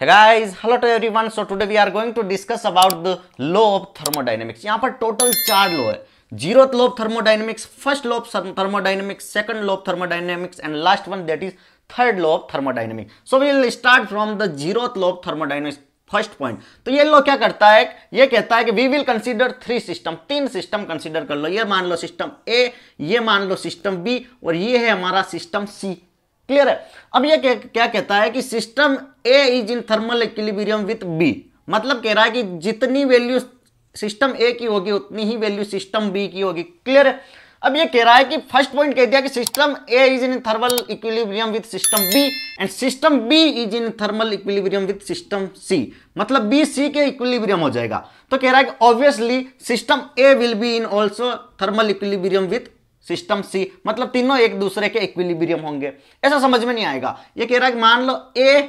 Hey guys, hello to everyone. So today we are going to discuss about the law of यहाँ पर total चार law है zero law of thermodynamics first law of thermodynamics second law of thermodynamics and last one that is third law of thermodynamics so we will start from the zero law of thermodynamics first point तो ये लो क्या करता है ये कहता है कि we will consider three system तीन सिस्टम कंसिडर कर लो ये मान लो सिस्टम ए ये मान लो सिस्टम बी और ये है हमारा सिस्टम सी क्लियर है अब ये क्या कहता है कि system A is in thermal equilibrium with B मतलब कह रहा है कि जितनी वैल्यू सिस्टम ए की होगी उतनी ही वैल्यू सिस्टम बी की होगी क्लियर है अब ये कह रहा है कि फर्स्ट पॉइंट कह दिया कि system A is in thermal equilibrium with system B and system B is in thermal equilibrium with system C मतलब बी सी के इक्विलिब्रियम हो जाएगा तो कह रहा है कि obviously system A will be in also thermal equilibrium with system C मतलब तीनों एक दूसरे के इक्विलिब्रियम होंगे ऐसा समझ में नहीं आएगा ये कह रहा है कि मान लो ए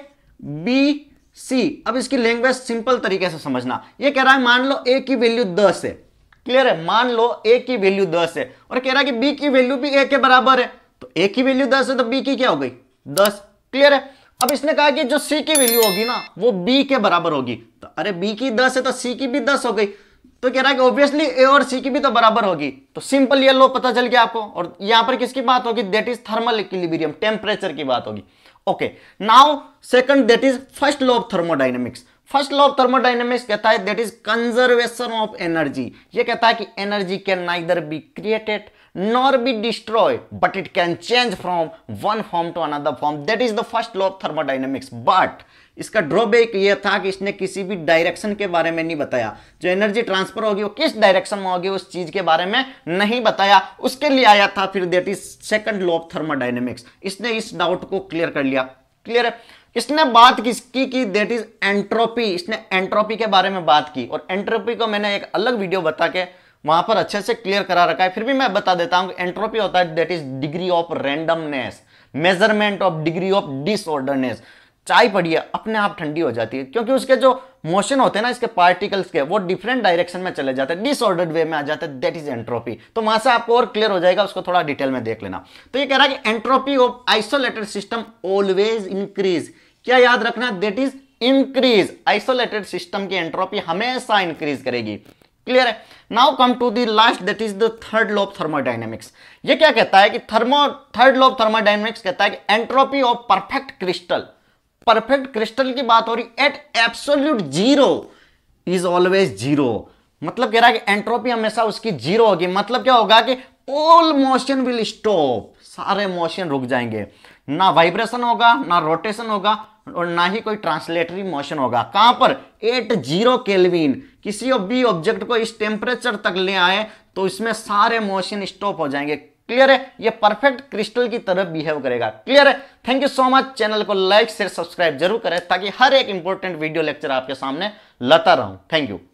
बी सी अब इसकी लैंग्वेज सिंपल तरीके से समझना ये कह रहा है मान लो ए की वैल्यू दस है क्लियर है मान लो ए की वैल्यू दस है और कह रहा है कि बी की वैल्यू भी ए के बराबर है तो ए की वैल्यू दस है तो बी की क्या हो गई दस क्लियर है अब इसने कहा कि जो सी की वैल्यू होगी ना वो बी के बराबर होगी तो अरे बी की दस है तो सी की भी दस हो गई तो कह रहा है कि ऑब्वियसली ए और सी की भी तो बराबर होगी तो सिंपल येलो पता चल गया आपको और यहां पर किसकी बात होगी that is thermal equilibrium temperature की बात होगी okay now second that is first law of thermodynamics first law of thermodynamics कहता है that is conservation of energy ये कहता है कि energy can neither be created nor be destroy but it can change from one form to another form that is the first law of thermodynamics but इसका drawback ये था कि इसने किसी भी डायरेक्शन के बारे में नहीं बताया जो एनर्जी ट्रांसफर होगी वो किस डायरेक्शन में होगी उस चीज के बारे में नहीं बताया उसके लिए आया था फिर that is second law of thermodynamics इसने इस डाउट को क्लियर कर लिया क्लियर है इसने बात किसकी की देट इज एंट्रोपी इसने एंट्रोपी के बारे में बात की और एंट्रोपी को मैंने एक अलग वीडियो बता के वहां पर अच्छे से क्लियर करा रखा है फिर भी मैं बता देता हूं एंट्रोपी होता है that is degree of randomness measurement of degree of disorderness चाय पड़ी है अपने आप ठंडी हो जाती है क्योंकि उसके जो मोशन होते हैं ना इसके पार्टिकल्स के वो डिफरेंट डायरेक्शन में चले जाते हैं डिसऑर्डर्ड वे में आ जाते हैं दैट इज एंट्रोपी तो वहां से आपको और क्लियर हो जाएगा उसको थोड़ा डिटेल में देख लेना तो ये कह रहा है कि entropy of isolated system always increase क्या याद रखना that is increase isolated system की एंट्रोपी हमेशा इंक्रीज करेगी क्लियर है now come to the last that is the third law of thermodynamics ये क्या कहता है कि thermo third law of thermodynamics कहता है कि entropy of perfect crystal perfect crystal की बात हो रही at absolute zero is always zero मतलब कह रहा है कि एंट्रोपी हमेशा उसकी जीरो होगी मतलब क्या होगा कि ऑल मोशन विल स्टॉप सारे मोशन रुक जाएंगे ना वाइब्रेशन होगा ना रोटेशन होगा और ना ही कोई ट्रांसलेटरी मोशन होगा कहां पर एट जीरो केल्विन किसी भी ऑब्जेक्ट को इस टेम्परेचर तक ले आए तो इसमें सारे मोशन स्टॉप हो जाएंगे क्लियर है ये परफेक्ट क्रिस्टल की तरह बिहेव करेगा क्लियर है thank you so much channel को लाइक शेयर सब्सक्राइब जरूर करें ताकि हर एक इंपॉर्टेंट वीडियो लेक्चर आपके सामने लता रहूं थैंक यू